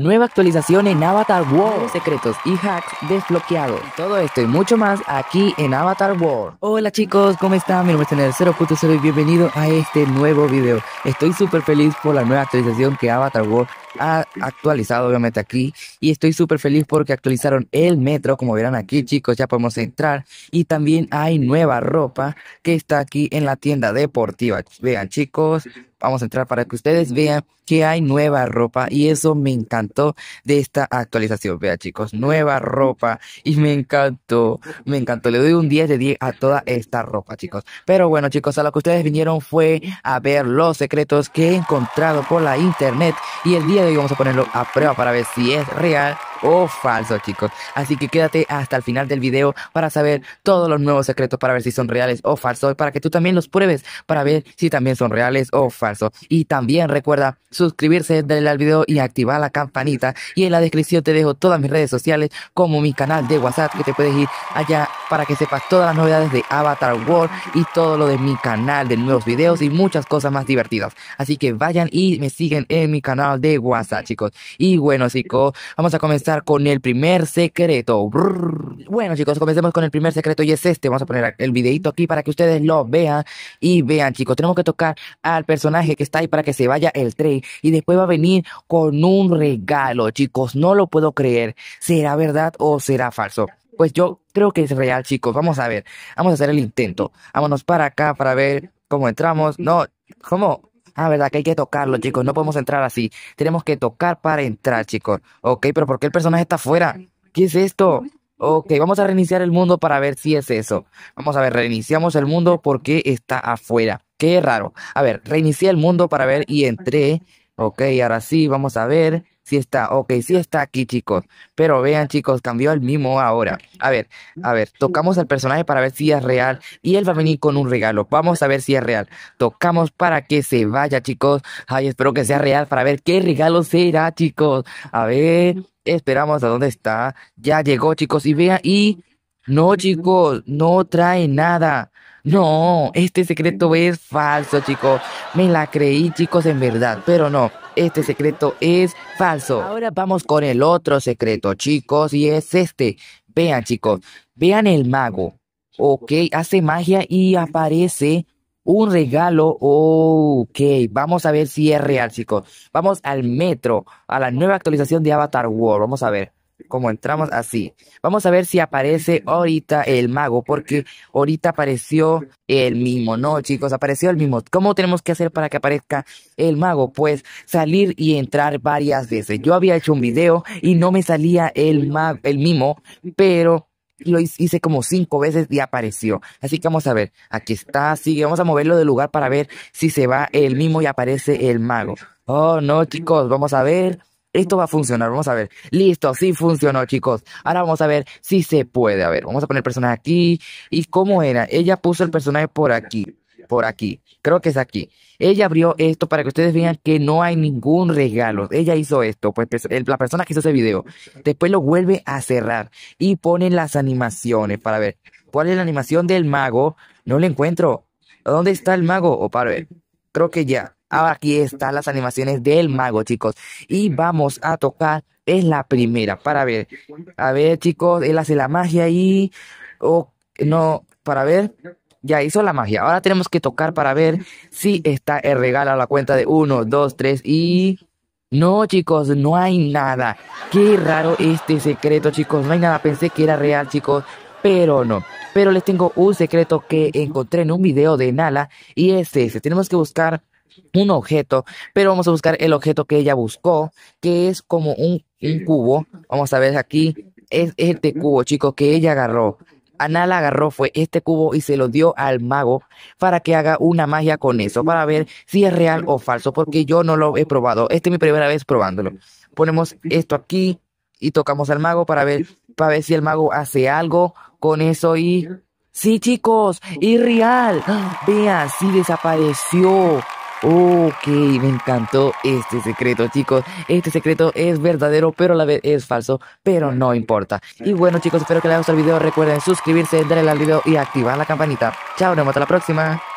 Nueva actualización en Avatar World. Secretos y hacks desbloqueados. Todo esto y mucho más aquí en Avatar World. Hola chicos, ¿cómo están? Mi nombre es Tener 0.0 y bienvenido a este nuevo video. Estoy súper feliz por la nueva actualización que Avatar World ha actualizado obviamente aquí. Y estoy súper feliz porque actualizaron el metro. Como verán aquí chicos, ya podemos entrar. Y también hay nueva ropa que está aquí en la tienda deportiva. Vean chicos, vamos a entrar para que ustedes vean que hay nueva ropa y eso me encantó de esta actualización. Vea chicos, nueva ropa y me encantó, me encantó. Le doy un 10 de 10 a toda esta ropa chicos. Pero bueno chicos, a lo que ustedes vinieron fue a ver los secretos que he encontrado por la internet y el día de hoy vamos a ponerlo a prueba para ver si es real o oh, falso chicos. Así que quédate hasta el final del video para saber todos los nuevos secretos para ver si son reales o falsos, para que tú también los pruebes para ver si también son reales o falsos. Y también recuerda suscribirse, darle al video y activar la campanita. Y en la descripción te dejo todas mis redes sociales como mi canal de WhatsApp que te puedes ir allá para que sepas todas las novedades de Avatar World y todo lo de mi canal de nuevos videos y muchas cosas más divertidas. Así que vayan y me siguen en mi canal de WhatsApp, chicos. Y bueno, chicos, vamos a comenzar con el primer secreto. Bueno, chicos, comencemos con el primer secreto y es este. Vamos a poner el videito aquí para que ustedes lo vean y vean, chicos. Tenemos que tocar al personaje que está ahí para que se vaya el tren y después va a venir con un regalo, chicos. No lo puedo creer. ¿Será verdad o será falso? Pues yo creo que es real, chicos. Vamos a ver. Vamos a hacer el intento. Vámonos para acá para ver cómo entramos. No, ¿cómo? Ah, verdad que hay que tocarlo, chicos. No podemos entrar así. Tenemos que tocar para entrar, chicos. Ok, pero ¿por qué el personaje está afuera? ¿Qué es esto? Ok, vamos a reiniciar el mundo para ver si es eso. Vamos a ver, reiniciamos el mundo porque está afuera. Qué raro. A ver, reinicié el mundo para ver y entré Ok, ahora sí, vamos a ver si está. Ok, sí está aquí, chicos. Pero vean, chicos, cambió el mismo ahora. A ver, a ver, tocamos al personaje para ver si es real. Y él va a venir con un regalo. Vamos a ver si es real. Tocamos para que se vaya, chicos. Ay, espero que sea real para ver qué regalo será, chicos. A ver, esperamos a dónde está. Ya llegó, chicos. Y vean, y... No, chicos, no trae nada. No, este secreto es falso, chicos. Me la creí, chicos, en verdad. Pero no, este secreto es falso. Ahora vamos con el otro secreto, chicos, y es este. Vean, chicos, vean el mago. Ok, hace magia y aparece un regalo. Ok, vamos a ver si es real, chicos. Vamos al metro, a la nueva actualización de Avatar World. Vamos a ver como entramos así. Vamos a ver si aparece ahorita el mago, porque ahorita apareció el mismo, ¿no, chicos? Apareció el mismo. ¿Cómo tenemos que hacer para que aparezca el mago? Pues salir y entrar varias veces. Yo había hecho un video y no me salía el, mago, el mimo, pero lo hice como cinco veces y apareció. Así que vamos a ver. Aquí está, sigue. Vamos a moverlo de lugar para ver si se va el mismo y aparece el mago. Oh, no, chicos, vamos a ver esto va a funcionar, vamos a ver. Listo, sí funcionó, chicos. Ahora vamos a ver si se puede. A ver, vamos a poner el personaje aquí. ¿Y cómo era? Ella puso el personaje por aquí. Por aquí. Creo que es aquí. Ella abrió esto para que ustedes vean que no hay ningún regalo. Ella hizo esto, pues, pues la persona que hizo ese video. Después lo vuelve a cerrar y pone las animaciones para ver. ¿Cuál es la animación del mago? No le encuentro. ¿Dónde está el mago? O para ver. Creo que ya. Ahora aquí están las animaciones del mago, chicos. Y vamos a tocar es la primera para ver. A ver, chicos, él hace la magia y o no para ver. Ya hizo la magia. Ahora tenemos que tocar para ver si está el regalo a la cuenta de 1, 2, 3 y... No, chicos, no hay nada. Qué raro este secreto, chicos. No hay nada. Pensé que era real, chicos. Pero no. Pero les tengo un secreto que encontré en un video de Nala. Y es ese. Tenemos que buscar un objeto, pero vamos a buscar el objeto que ella buscó, que es como un, cubo. Vamos a ver aquí, es este cubo, chicos, que ella agarró. la agarró fue este cubo y se lo dio al mago para que haga una magia con eso, para ver si es real o falso, porque yo no lo he probado. Esta es mi primera vez probándolo. Ponemos esto aquí y tocamos al mago para ver, para ver si el mago hace algo con eso y... Sí, chicos, real! ¡Ah! Vean, sí desapareció. Ok, me encantó este secreto, chicos. Este secreto es verdadero, pero a la vez es falso, pero no importa. Y bueno, chicos, espero que les haya gustado el video. Recuerden suscribirse, darle al video y activar la campanita. Chao, nos vemos hasta la próxima.